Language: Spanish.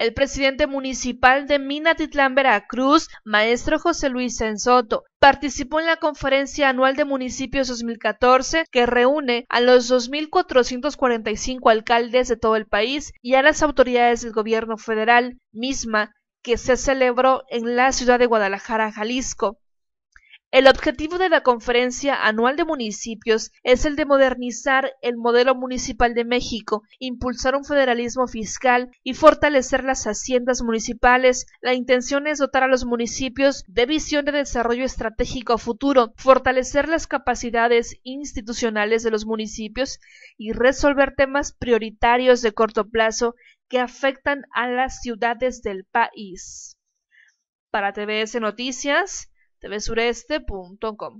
El presidente municipal de Minatitlán, Veracruz, maestro José Luis Soto, participó en la conferencia anual de municipios 2014 que reúne a los 2.445 alcaldes de todo el país y a las autoridades del gobierno federal, misma que se celebró en la ciudad de Guadalajara, Jalisco. El objetivo de la Conferencia Anual de Municipios es el de modernizar el modelo municipal de México, impulsar un federalismo fiscal y fortalecer las haciendas municipales. La intención es dotar a los municipios de visión de desarrollo estratégico futuro, fortalecer las capacidades institucionales de los municipios y resolver temas prioritarios de corto plazo que afectan a las ciudades del país. Para TBS Noticias, tvsureste.com.